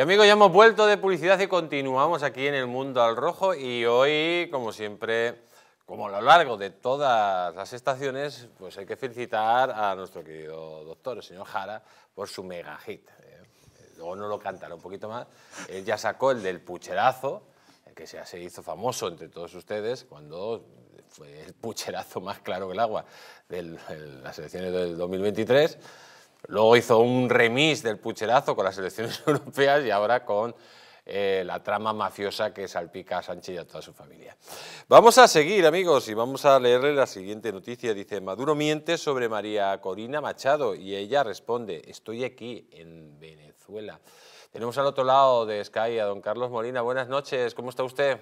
Y amigos, ya hemos vuelto de publicidad y continuamos aquí en el Mundo al Rojo y hoy, como siempre, como a lo largo de todas las estaciones, pues hay que felicitar a nuestro querido doctor, el señor Jara, por su mega hit. ¿eh? Luego no lo cantará un poquito más. Él ya sacó el del pucherazo, que ya se hizo famoso entre todos ustedes cuando fue el pucherazo más claro que el agua de las elecciones del 2023 Luego hizo un remis del pucherazo con las elecciones europeas y ahora con eh, la trama mafiosa que salpica a Sánchez y a toda su familia. Vamos a seguir, amigos, y vamos a leerle la siguiente noticia. Dice, Maduro miente sobre María Corina Machado y ella responde, estoy aquí en Venezuela. Tenemos al otro lado de Sky a don Carlos Molina. Buenas noches, ¿cómo está usted?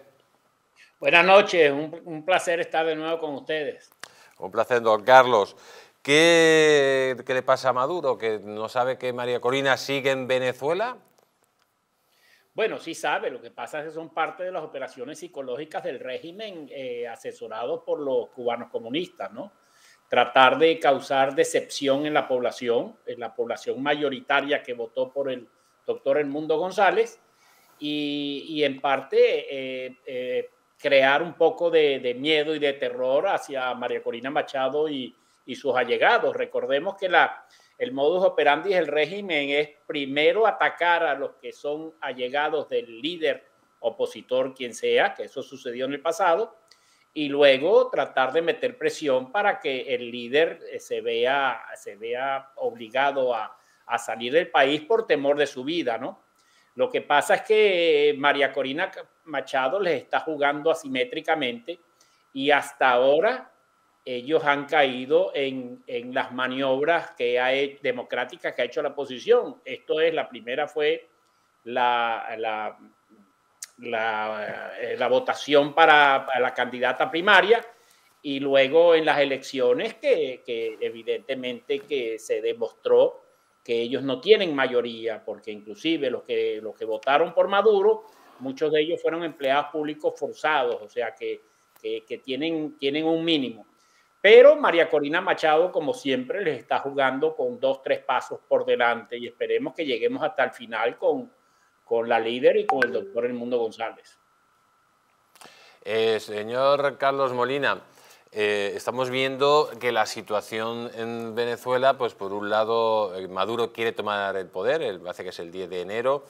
Buenas noches, un placer estar de nuevo con ustedes. Un placer, don Carlos. ¿Qué, le pasa a Maduro? ¿Que no sabe que María Corina sigue en Venezuela? Bueno, sí sabe, lo que pasa es que son parte de las operaciones psicológicas del régimen eh, asesorado por los cubanos comunistas, ¿no? Tratar de causar decepción en la población, en la población mayoritaria que votó por el doctor Edmundo González, y, y en parte eh, eh, crear un poco de, miedo y de terror hacia María Corina Machado y, y sus allegados. Recordemos que la, el modus operandi del régimen es primero atacar a los que son allegados del líder opositor, quien sea, que eso sucedió en el pasado, y luego tratar de meter presión para que el líder eh, se vea, se vea obligado a, a salir del país por temor de su vida, ¿no? Lo que pasa es que eh, María Corina Machado les está jugando asimétricamente y hasta ahora ellos han caído en, las maniobras que democráticas que ha hecho la oposición. Esto es, la primera fue la, la, eh, votación para, la candidata primaria y luego en las elecciones que, evidentemente que se demostró que ellos no tienen mayoría, porque inclusive los que, los que votaron por Maduro, muchos de ellos fueron empleados públicos forzados, o sea que, que, tienen, tienen un mínimo. Pero María Corina Machado, como siempre, les está jugando con dos, tres pasos por delante y esperemos que lleguemos hasta el final con, con la líder y con el doctor Mundo González. Eh, señor Carlos Molina, eh, estamos viendo que la situación en Venezuela, pues por un lado, eh, Maduro quiere tomar el poder, el hace que es el 10 de enero.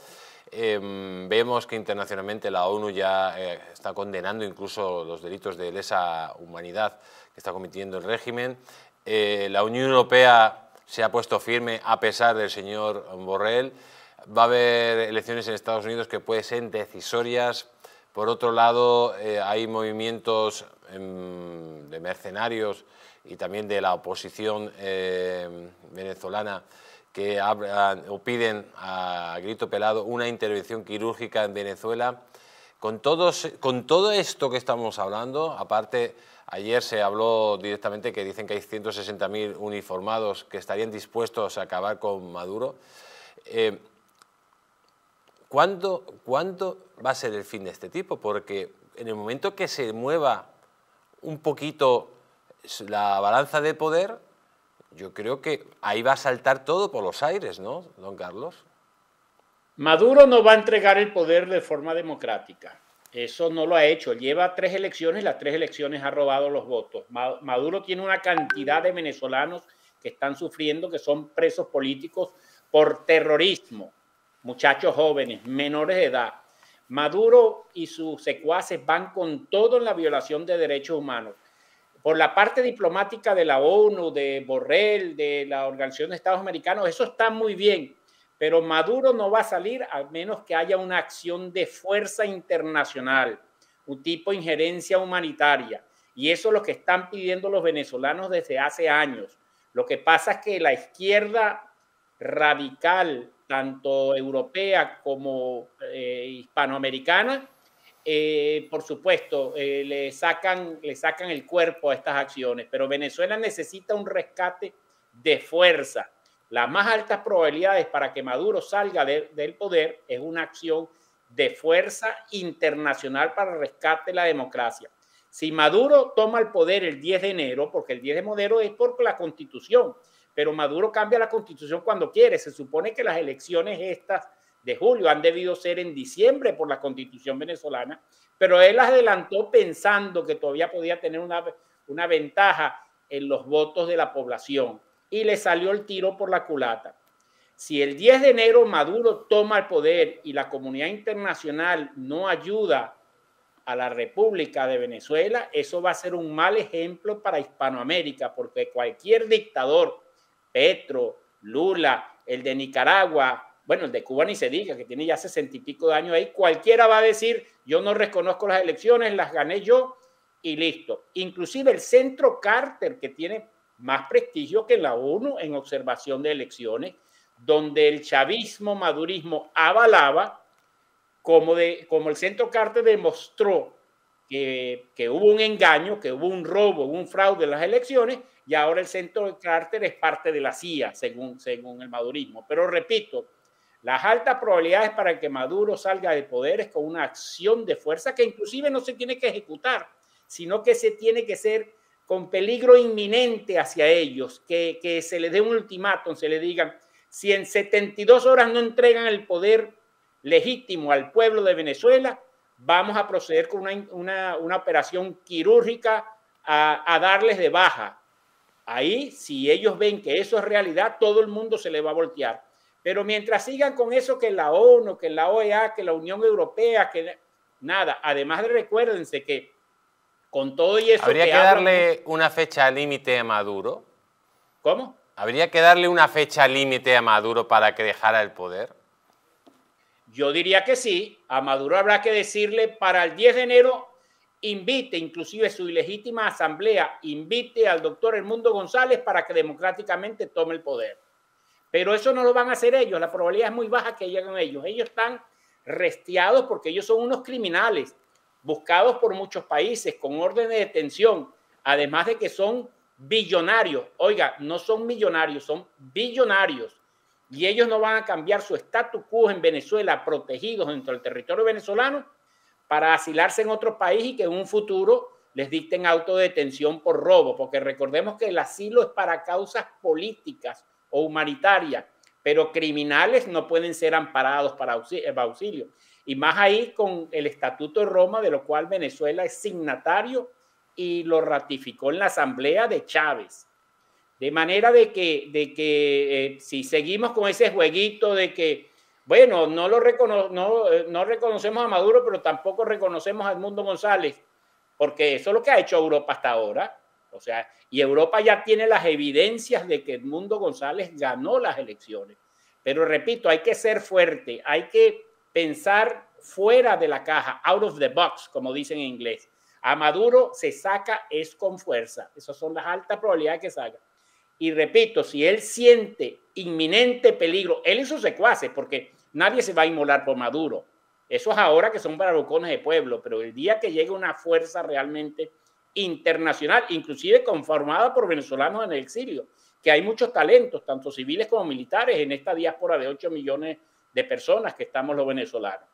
Em, vemos que internacionalmente la ONU ya eh, está condenando incluso los delitos de lesa humanidad que está cometiendo el régimen. la Unión Europea se ha puesto firme a pesar del señor Borrell. Va a haber elecciones en Estados Unidos que pueden ser decisorias. Por otro lado, hay movimientos de mercenarios y también de la oposición eh, venezolana que o piden a grito pelado una intervención quirúrgica en Venezuela. Con, todos, con todo esto que estamos hablando, aparte ayer se habló directamente que dicen que hay 160.000 uniformados que estarían dispuestos a acabar con Maduro, eh, ¿cuándo, ¿cuándo va a ser el fin de este tipo? Porque en el momento que se mueva un poquito la balanza de poder, yo creo que ahí va a saltar todo por los aires, ¿no, don Carlos? Maduro no va a entregar el poder de forma democrática. Eso no lo ha hecho. Lleva tres elecciones, las tres elecciones ha robado los votos. Maduro tiene una cantidad de venezolanos que están sufriendo, que son presos políticos por terrorismo, muchachos jóvenes, menores de edad. Maduro y sus secuaces van con todo en la violación de derechos humanos. Por la parte diplomática de la ONU, de Borrell, de la Organización de Estados Americanos, eso está muy bien, pero Maduro no va a salir a menos que haya una acción de fuerza internacional, un tipo de injerencia humanitaria. Y eso es lo que están pidiendo los venezolanos desde hace años. Lo que pasa es que la izquierda radical tanto europea como eh, hispanoamericana, eh, por supuesto, eh, le, sacan, el cuerpo a estas acciones, pero Venezuela necesita un rescate de fuerza. Las más altas probabilidades para que Maduro salga del poder es una acción de fuerza internacional para rescate la democracia. Si Maduro toma el poder el 10 de enero, porque el 10 de enero es por la constitución, pero Maduro cambia la constitución cuando quiere. Se supone que las elecciones estas de julio han debido ser en diciembre por la constitución venezolana, pero él las adelantó pensando que todavía podía tener una, una ventaja en los votos de la población y le salió el tiro por la culata. Si el 10 de enero Maduro toma el poder y la comunidad internacional no ayuda a la República de Venezuela, eso va a ser un mal ejemplo para Hispanoamérica, porque cualquier dictador Petro, Lula, el de Nicaragua, bueno, el de Cuba ni se diga, que tiene ya sesenta y pico de años ahí, cualquiera va a decir, yo no reconozco las elecciones, las gané yo y listo. Inclusive el centro Carter, que tiene más prestigio que la ONU en observación de elecciones, donde el chavismo, madurismo avalaba, como, de, como el centro Carter demostró que, hubo un engaño, que hubo un robo, un fraude en las elecciones y ahora el centro de Carter es parte de la CIA, según, según el madurismo. Pero repito, las altas probabilidades para que Maduro salga de poder es con una acción de fuerza que inclusive no se tiene que ejecutar, sino que se tiene que ser con peligro inminente hacia ellos, que, se les dé un ultimátum, se le digan, si en 72 horas no entregan el poder legítimo al pueblo de Venezuela, vamos a proceder con una, operación quirúrgica a, darles de baja. Ahí, si ellos ven que eso es realidad, todo el mundo se le va a voltear. Pero mientras sigan con eso, que la ONU, que la OEA, que la Unión Europea, que nada, además de recuérdense que con todo y eso... ¿Habría que, darle una fecha límite a Maduro? ¿Cómo? ¿Habría que darle una fecha límite a Maduro para que dejara el poder? Yo diría que sí. A Maduro habrá que decirle para el 10 de enero invite, inclusive su ilegítima asamblea, invite al doctor Mundo González para que democráticamente tome el poder. Pero eso no lo van a hacer ellos. La probabilidad es muy baja que lleguen ellos. Ellos están restiados porque ellos son unos criminales buscados por muchos países con orden de detención, además de que son billonarios. Oiga, no son millonarios, son billonarios y ellos no van a cambiar su status quo en Venezuela, protegidos dentro del territorio venezolano, para asilarse en otro país y que en un futuro les dicten autodetención por robo, porque recordemos que el asilo es para causas políticas o humanitarias, pero criminales no pueden ser amparados para eh, auxilio. Y más ahí con el Estatuto de Roma, de lo cual Venezuela es signatario y lo ratificó en la Asamblea de Chávez. De manera de que, de que eh, si seguimos con ese jueguito de que, bueno, no, lo no, eh, no, reconocemos a Maduro, pero tampoco reconocemos a Edmundo González, porque eso es lo que ha hecho Europa hasta ahora. O sea, y Europa ya tiene las evidencias de que Edmundo González ganó las elecciones. Pero repito, hay que ser fuerte, hay que pensar fuera de la caja, out of the box, como dicen en inglés. A Maduro se saca es con fuerza. Esas son las altas probabilidades que saca. Y repito, si él siente inminente peligro, él y sus secuaces, porque nadie se va a inmolar por Maduro. Eso es ahora que son barrocones de pueblo, pero el día que llegue una fuerza realmente internacional, inclusive conformada por venezolanos en el exilio, que hay muchos talentos, tanto civiles como militares, en esta diáspora de 8 millones de personas que estamos los venezolanos.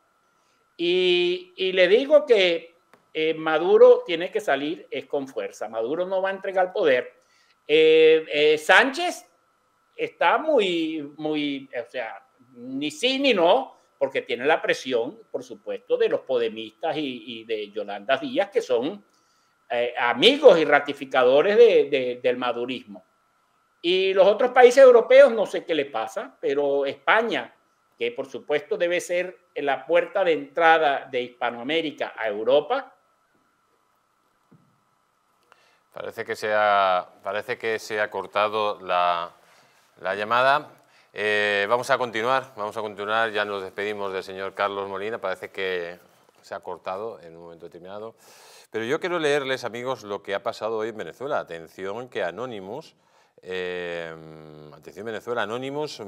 Y, le digo que eh, Maduro tiene que salir es con fuerza. Maduro no va a entregar el poder. Eh, eh, Sánchez está muy, muy, o sea, ni sí ni no, porque tiene la presión, por supuesto, de los podemistas y, de Yolanda Díaz, que son eh, amigos y ratificadores del madurismo. Y los otros países europeos, no sé qué le pasa, pero España, que por supuesto debe ser la puerta de entrada de Hispanoamérica a Europa, Parece que se ha, parece que se ha cortado la, llamada. Eh, vamos a continuar, vamos a continuar. Ya nos despedimos del señor Carlos Molina. Parece que se ha cortado en un momento determinado. Pero yo quiero leerles, amigos, lo que ha pasado hoy en Venezuela. Atención que Anonymous Em, atención Venezuela, Anonymous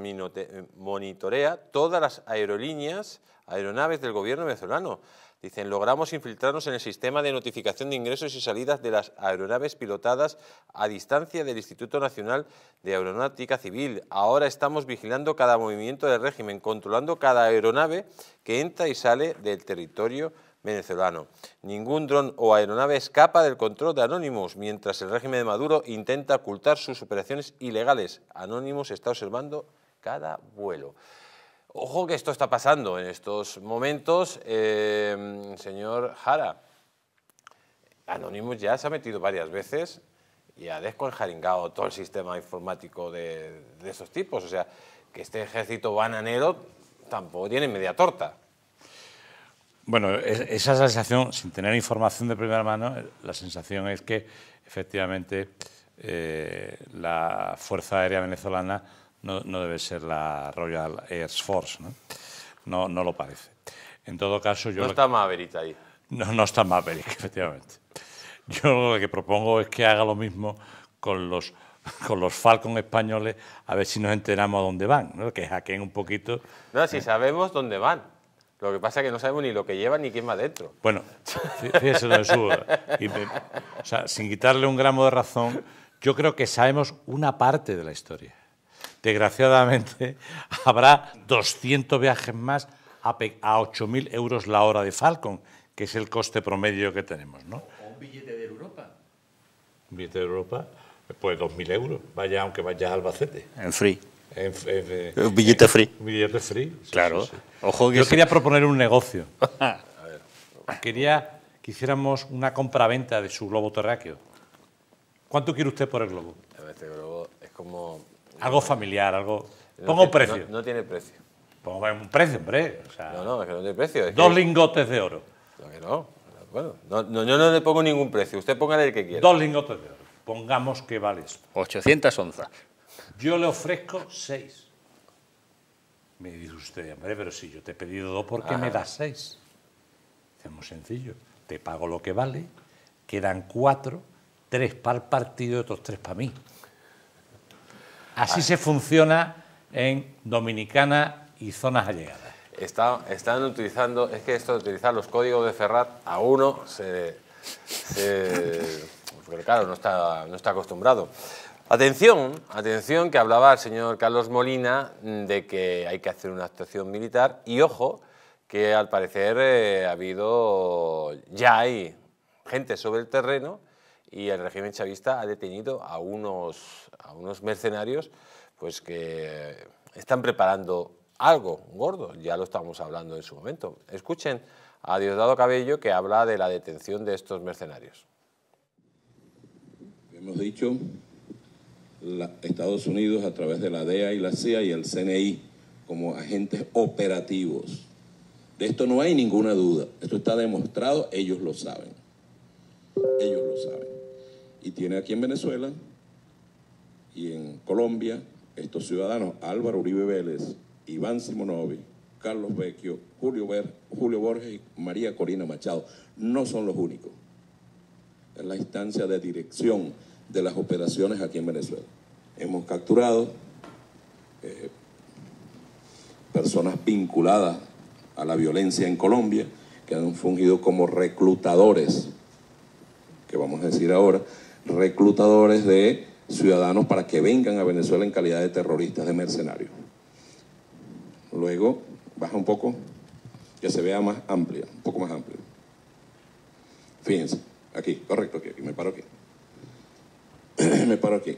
monitorea todas las aerolíneas, aeronaves del gobierno venezolano. Dicen, logramos infiltrarnos en el sistema de notificación de ingresos y salidas de las aeronaves pilotadas a distancia del Instituto Nacional de Aeronáutica Civil. Ahora estamos vigilando cada movimiento del régimen, controlando cada aeronave que entra y sale del territorio venezolano. Ningún dron o aeronave escapa del control de Anonymous, mientras el régimen de Maduro intenta ocultar sus operaciones ilegales. Anonymous está observando cada vuelo. Ojo que esto está pasando en estos momentos, eh, señor Jara. Anonymous ya se ha metido varias veces y ha desconjaringado todo el sistema informático de, de esos tipos. O sea, que este ejército bananero tampoco tiene media torta. Bueno, esa sensación, sin tener información de primera mano, eh, la sensación es que efectivamente eh, la Fuerza Aérea Venezolana no, debe ser la Royal Air Force, ¿no? No, no lo parece. En todo caso, yo... No está más Maverick ahí. No, no está Maverick, efectivamente. Yo lo que propongo es que haga lo mismo con los, con los Falcon españoles, a ver si nos enteramos a dónde van, ¿no? que hackeen un poquito. No, si ¿eh? sabemos dónde van. Lo que pasa es que no sabemos ni lo que lleva ni quién va dentro. Bueno, fíjese lo de o sea, sin quitarle un gramo de razón, yo creo que sabemos una parte de la historia. Desgraciadamente, habrá 200 viajes más a, a 8.000 euros la hora de Falcon, que es el coste promedio que tenemos. ¿no? ¿O un billete de Europa? ¿Un billete de Europa? Pues 2.000 euros, vaya, aunque vaya a Albacete. En free. Un eh, billete free. Billete free. claro. Ojo Yo quería proponer un negocio. Quería que hiciéramos una compra-venta de su globo terráqueo. ¿Cuánto quiere usted por el globo? Este globo es como. Algo familiar, algo. Pongo un precio. No, tiene precio. Pongo un precio, hombre. no, no, es que no tiene precio. dos lingotes de oro. No, que no. Bueno, yo no le pongo ningún precio. Usted póngale el que quiera. Dos lingotes de oro. Pongamos que vale esto 800 onzas. Yo le ofrezco seis. Me dice usted, hombre, pero si yo te he pedido dos, ¿por qué me ah. das seis? Es muy sencillo. Te pago lo que vale, quedan cuatro, tres para el partido y otros tres para mí. Así ah. se funciona en Dominicana y zonas allegadas. están utilizando, es que esto de utilizar los códigos de Ferrat a uno se, porque claro, no está acostumbrado. Atención, atención, que hablaba el señor Carlos Molina mm, de que hay que hacer una actuación militar y ojo, que al parecer eh, ha habido, ya hay gente sobre el terreno y el régimen chavista ha detenido a unos, a unos mercenarios pues que están preparando algo gordo, ya lo estábamos hablando en su momento. Escuchen a Diosdado Cabello que habla de la detención de estos mercenarios. Hemos dicho Estados Unidos a través de la DEA y la CIA y el CNI como agentes operativos. De esto no hay ninguna duda. Esto está demostrado, ellos lo saben. Ellos lo saben. Y tiene aquí en Venezuela y en Colombia estos ciudadanos, Álvaro Uribe Vélez, Iván Simonovi, Carlos Vecchio, Julio, Ber, Julio Borges y María Corina Machado, no son los únicos. Es la instancia de dirección de las operaciones aquí en Venezuela hemos capturado eh, personas vinculadas a la violencia en Colombia, que han fungido como reclutadores, que vamos a decir ahora, reclutadores de ciudadanos para que vengan a Venezuela en calidad de terroristas, de mercenarios. Luego, baja un poco, que se vea más amplia, un poco más amplia. Fíjense, aquí, correcto, aquí, aquí me paro aquí. me paro aquí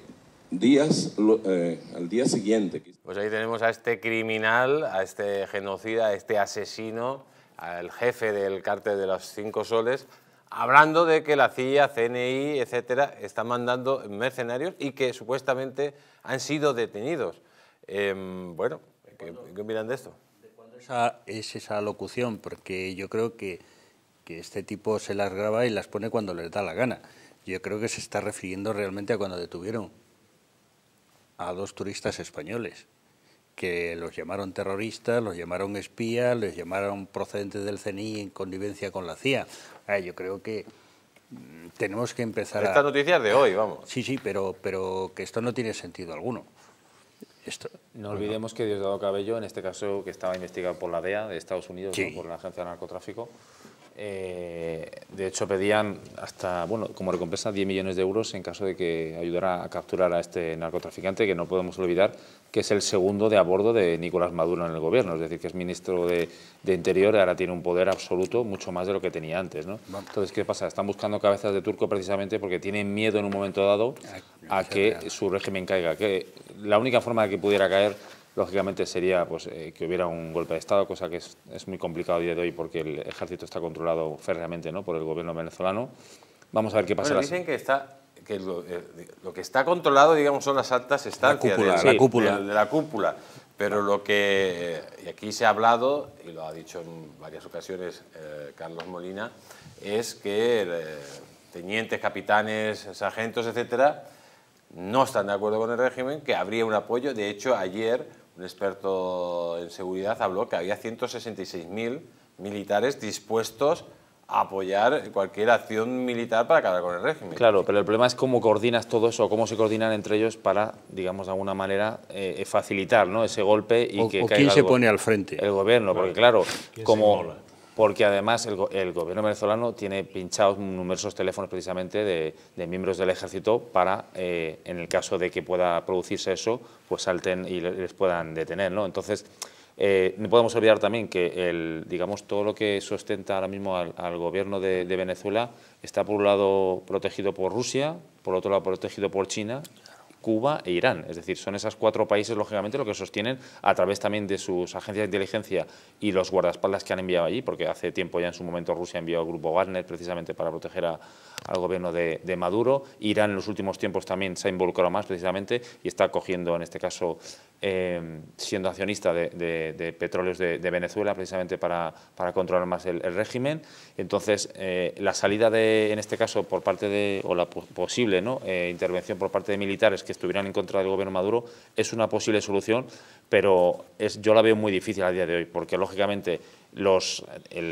días, eh, al día siguiente. Pues ahí tenemos a este criminal, a este genocida, a este asesino, al jefe del cártel de los cinco soles, hablando de que la CIA, CNI, etcétera, están mandando mercenarios y que supuestamente han sido detenidos. Em, bueno, ¿qué, opinan de esto? ¿De cuándo es esa locución? Porque yo creo que, que este tipo se las graba y las pone cuando le da la gana. Yo creo que se está refiriendo realmente a cuando detuvieron a dos turistas españoles, que los llamaron terroristas, los llamaron espías, les llamaron procedentes del CENI en connivencia con la CIA. Ah, yo creo que mm, tenemos que empezar esta noticia noticias de hoy, vamos. Sí, sí, pero, pero que esto no tiene sentido alguno. Esto, no olvidemos que Diosdado Cabello, en este caso que estaba investigado por la DEA de Estados Unidos, por la Agencia de Narcotráfico, eh, de hecho, pedían hasta, bueno, como recompensa 10 millones de euros en caso de que ayudara a capturar a este narcotraficante, que no podemos olvidar que es el segundo de a bordo de Nicolás Maduro en el gobierno, es decir, que es ministro de, de Interior y ahora tiene un poder absoluto mucho más de lo que tenía antes. ¿no? Entonces, ¿qué pasa? Están buscando cabezas de turco precisamente porque tienen miedo en un momento dado a que su régimen caiga, que la única forma de que pudiera caer Lógicamente sería pues, eh, que hubiera un golpe de Estado, cosa que es, muy complicado a día de hoy porque el ejército está controlado férreamente ¿no? por el gobierno venezolano. Vamos a ver qué pasa. dicen que eh, lo, que está controlado, digamos, son las altas estancias la cúpula, de, la cúpula. Pero lo que, aquí se ha hablado, y lo ha dicho en varias ocasiones eh, Carlos Molina, es que tenientes, capitanes, sargentos, etcétera, no están de acuerdo con el régimen, que habría un apoyo. De hecho, ayer un experto en seguridad habló que había 166.000 militares dispuestos a apoyar cualquier acción militar para acabar con el régimen. Claro, pero el problema es cómo coordinas todo eso, cómo se coordinan entre ellos para, digamos, de alguna manera eh, facilitar ¿no? ese golpe y que... O quién se pone al frente. El gobierno, porque claro, como porque además el, gobierno venezolano tiene pinchados numerosos teléfonos precisamente de, miembros del ejército para, eh, en el caso de que pueda producirse eso, pues salten y les puedan detener. ¿no? Entonces, eh, no podemos olvidar también que el, digamos, todo lo que sustenta ahora mismo al, gobierno de, Venezuela está por un lado protegido por Rusia, por otro lado protegido por China Cuba e Irán. Es decir, son esas cuatro países, lógicamente, lo que sostienen a través también de sus agencias de inteligencia y los guardaespaldas que han enviado allí, porque hace tiempo ya en su momento Rusia envió al grupo Wagner precisamente para proteger al gobierno de, Maduro. Irán en los últimos tiempos también se ha involucrado más precisamente y está cogiendo, en este caso, eh, siendo accionista de, petróleos de, Venezuela precisamente para, para controlar más el, régimen. Entonces, eh, la salida de, en este caso, por parte de, o la posible ¿no? Eh, intervención por parte de militares que estuvieran en contra del gobierno Maduro es una posible solución, pero es, yo la veo muy difícil a día de hoy, porque lógicamente, los,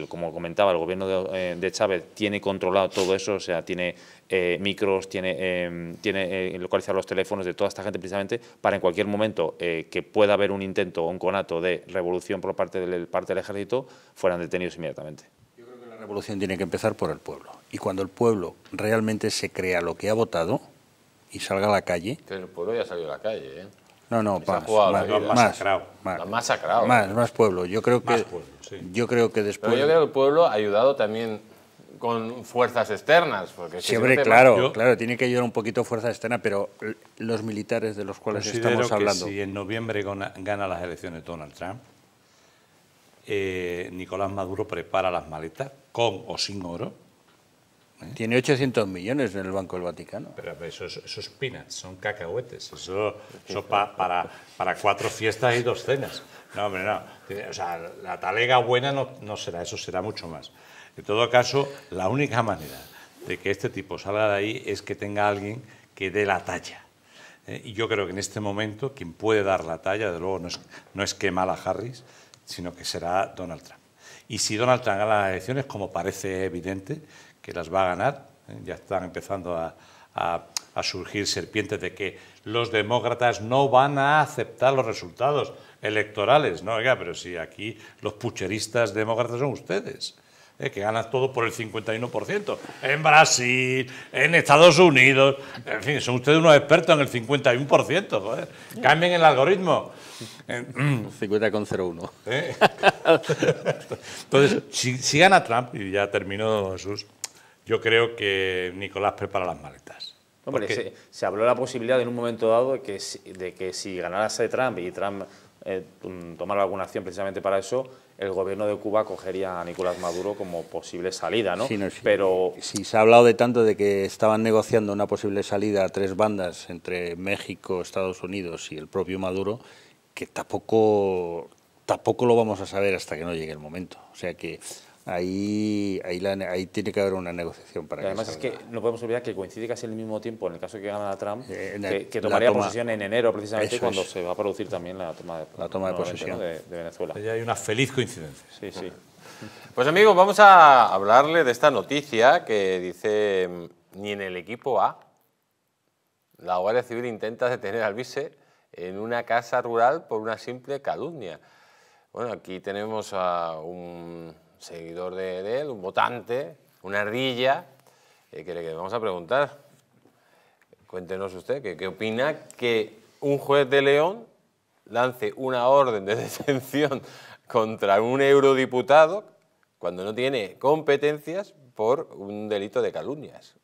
como comentaba, el gobierno eh, de, Chávez tiene controlado todo eso, o sea, tiene eh, micros, tiene, em, tiene eh, localizar los teléfonos de toda esta gente precisamente para en cualquier momento que pueda haber un intento o un conato de revolución por parte del, parte del ejército, fueran detenidos inmediatamente. Yo creo que la revolución tiene que empezar por el pueblo. Y cuando el pueblo realmente se crea lo que ha votado, y salga a la calle. el pueblo ya salió a la calle, ¿eh? No, no, más, más, más, más, masacrado, más, pueblo. Yo creo que, yo creo que después. Pero yo creo que el pueblo ha ayudado también con fuerzas externas, porque siempre claro, claro, tiene que ayudar un poquito fuerza externa, pero los militares de los cuales estamos hablando. Que si en noviembre gana las elecciones Donald Trump, eh, Nicolás Maduro prepara las maletas con o sin oro ¿Eh? Tiene 800 millones en el Banco del Vaticano. Pero eso es peanuts son cacahuetes. Eso, es para, para cuatro fiestas y dos cenas. No, hombre, no. O sea, la talega buena no, será, eso será mucho más. En todo caso, la única manera de que este tipo salga de ahí es que tenga alguien que dé la talla. ¿Eh? Y yo creo que en este momento quien puede dar la talla, de luego, no es, no es Harris, sino que será Donald Trump. Y si Donald Trump gana las elecciones, como parece evidente, que las va a ganar. ¿eh? Ya están empezando a, surgir serpientes de que los demócratas no van a aceptar los resultados electorales. No, pero si aquí los pucheristas demócratas son ustedes. ¿eh? que ganan todo por el 51%. En Brasil, en Estados Unidos, en fin, son ustedes unos expertos en el 51%. Joder. Cambien el algoritmo. 50,01. Eh, mm. Entonces, si, gana Trump, y ya terminó Jesús, yo creo que Nicolás prepara las maletas. Hombre, se, habló de la posibilidad en un momento dado de que, de que si ganase Trump y Trump eh, tomara alguna acción precisamente para eso, el gobierno de Cuba cogería a Nicolás Maduro como posible salida, ¿no? Pero si se ha hablado de tanto de que estaban negociando una posible salida a tres bandas entre México, Estados Unidos y el propio Maduro, que tampoco tampoco lo vamos a saber hasta que no llegue el momento. O sea que ahí, ahí, tiene que haber una negociación para eso. Además, es que no podemos olvidar que coincide casi el mismo tiempo en el caso que gana Trump, eh, que, tomaría posición posesión en enero precisamente cuando se va a producir también la toma de, la toma de posesión de, Venezuela. Ahí hay una feliz coincidencia. Sí, sí. Pues amigos, vamos a hablarle de esta noticia que dice mm, ni en el equipo A. La Guardia Civil intenta detener al vice en una casa rural por una simple calumnia. Bueno, aquí tenemos a un seguidor de, él, un votante, una ardilla, eh, que le vamos a preguntar. Cuéntenos usted, ¿qué, ¿qué opina que un juez de León lance una orden de detención contra un eurodiputado cuando no tiene competencias por un delito de calumnias?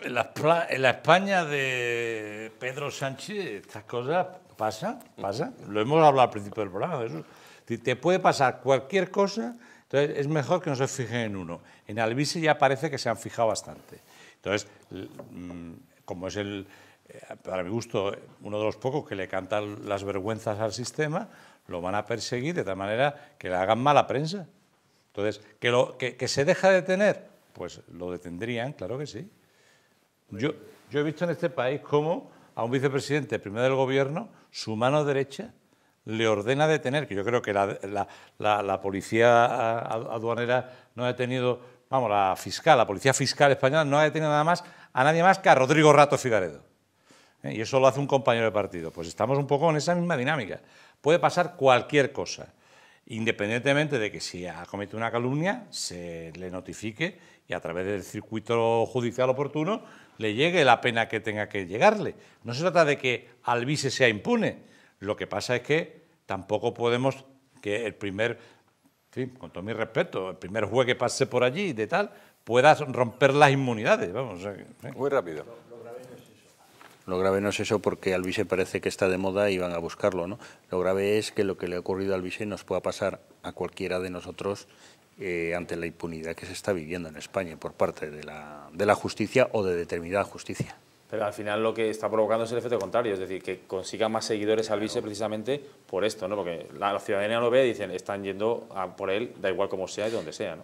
En la, España de Pedro Sánchez estas cosas pasan, pasan. Lo hemos hablado al principio del programa, Jesús. Te puede pasar cualquier cosa, entonces es mejor que no se fijen en uno. En Albisi ya parece que se han fijado bastante. Entonces, mm, como es el, eh, para mi gusto, uno de los pocos que le cantan las vergüenzas al sistema, lo van a perseguir de tal manera que le hagan mala prensa. Entonces, ¿que, lo, que, se deja de tener? Pues lo detendrían, claro que sí. Yo, yo he visto en este país cómo a un vicepresidente, primero del gobierno, su mano derecha, le ordena detener, que yo creo que la, policía aduanera no ha detenido, vamos, la fiscal, la policía fiscal española no ha detenido nada más a nadie más que a Rodrigo Rato Figaredo. Eh, y eso lo hace un compañero de partido. Pues estamos un poco en esa misma dinámica. Puede pasar cualquier cosa, independientemente de que si ha cometido una calumnia se le notifique y a través del circuito judicial oportuno le llegue la pena que tenga que llegarle. No se trata de que Alvise sea impune, lo que pasa es que tampoco podemos que el primer, con todo mi respeto, el primer juez que pase por allí de tal, pueda romper las inmunidades. Vamos, ¿eh? Muy rápido. Lo, grave no es eso. lo grave no porque Albise parece que está de moda y van a buscarlo, ¿no? Lo grave es que lo que le ha ocurrido a Albise nos pueda pasar a cualquiera de nosotros eh, ante la impunidad que se está viviendo en España por parte de la justicia o de determinada justicia al final lo que está provocando es el efecto contrario, es decir, que consiga más seguidores al vice precisamente por esto, ¿no? Porque la, ciudadanía lo ve y dicen, están yendo por él, da igual como sea y donde sea, ¿no?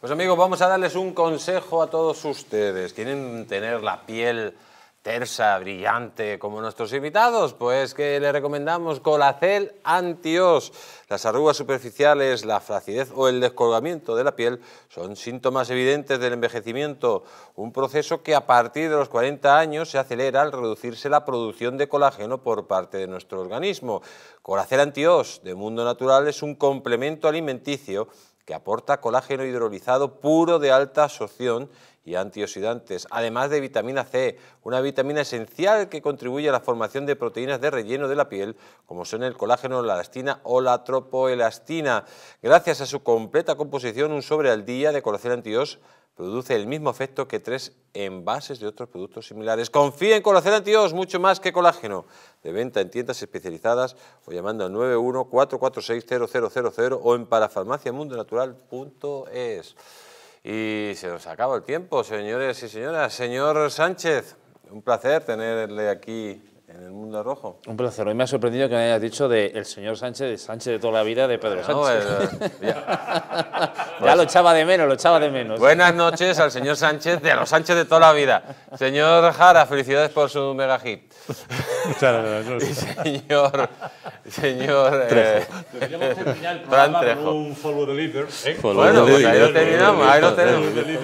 Pues amigos, vamos a darles un consejo a todos ustedes. Quieren tener la piel tersa, brillante como nuestros invitados, pues que le recomendamos Colacel Antios. Las arrugas superficiales, la flacidez o el descolgamiento de la piel son síntomas evidentes del envejecimiento, un proceso que a partir de los 40 años se acelera al reducirse la producción de colágeno por parte de nuestro organismo. Colacel Antios de Mundo Natural es un complemento alimenticio que aporta colágeno hidrolizado puro de alta absorción y antioxidantes, además de vitamina C, una vitamina esencial que contribuye a la formación de proteínas de relleno de la piel, como son el colágeno, la elastina o la tropoelastina. Gracias a su completa composición, un sobre al día de colacel antios produce el mismo efecto que tres envases de otros productos similares. Confía en Colacel Antios, mucho más que colágeno. De venta en tiendas especializadas o llamando al 914460000 o en parafarmaciamundonatural.es. Y se nos acaba el tiempo, señores y señoras. Señor Sánchez, un placer tenerle aquí en el mundo rojo. Un placer. Hoy me ha sorprendido que me hayas dicho de el señor Sánchez, de Sánchez de toda la vida, de Pedro Sánchez. ya. lo echaba de menos, lo echaba de menos. Buenas noches al señor Sánchez, de los Sánchez de toda la vida. Señor Jara, felicidades por su mega hit. señor, señor eh, Trejo. un follow the leader. ¿eh? bueno, pues ahí lo ahí lo tenemos.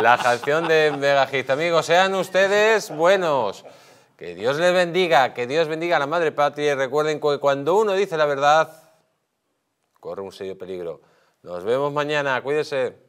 la canción de mega hit. Amigos, sean ustedes buenos. Que Dios les bendiga, que Dios bendiga a la madre patria y recuerden que cuando uno dice la verdad, corre un serio peligro. Nos vemos mañana, cuídense.